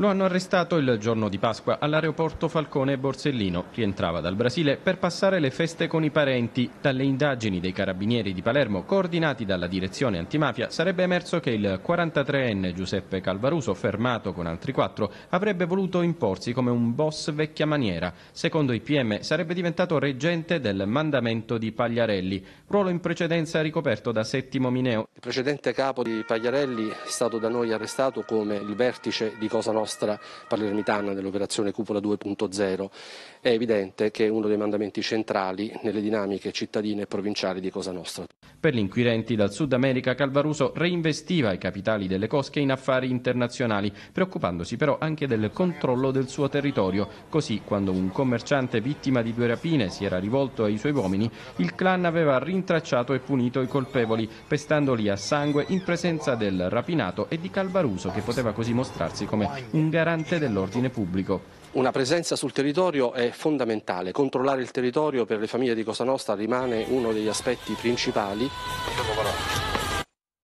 Lo hanno arrestato il giorno di Pasqua all'aeroporto Falcone Borsellino. Rientrava dal Brasile per passare le feste con i parenti. Dalle indagini dei carabinieri di Palermo, coordinati dalla direzione antimafia, sarebbe emerso che il 43enne Giuseppe Calvaruso, fermato con altri quattro, avrebbe voluto imporsi come un boss vecchia maniera. Secondo i PM sarebbe diventato reggente del mandamento di Pagliarelli, ruolo in precedenza ricoperto da Settimo Mineo. Il precedente capo di Pagliarelli è stato da noi arrestato come il vertice di Cosa Nostra nostra palermitana dell'operazione Cupola 2.0, è evidente che è uno dei mandamenti centrali nelle dinamiche cittadine e provinciali di Cosa Nostra. Per gli inquirenti dal Sud America, Calvaruso reinvestiva i capitali delle cosche in affari internazionali, preoccupandosi però anche del controllo del suo territorio. Così, quando un commerciante vittima di due rapine si era rivolto ai suoi uomini, il clan aveva rintracciato e punito i colpevoli, pestandoli a sangue in presenza del rapinato e di Calvaruso, che poteva così mostrarsi come un un garante dell'ordine pubblico. Una presenza sul territorio è fondamentale, controllare il territorio per le famiglie di Cosa Nostra rimane uno degli aspetti principali.